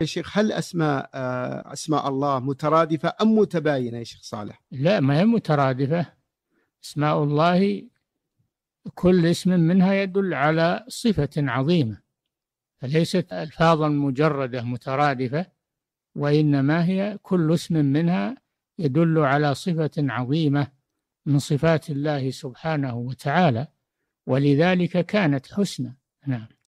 يا شيخ هل اسماء آه، اسماء الله مترادفه ام متباينه يا شيخ صالح؟ لا ما هي مترادفه اسماء الله كل اسم منها يدل على صفه عظيمه فليست الفاظا مجرده مترادفه وانما هي كل اسم منها يدل على صفه عظيمه من صفات الله سبحانه وتعالى ولذلك كانت حسنى نعم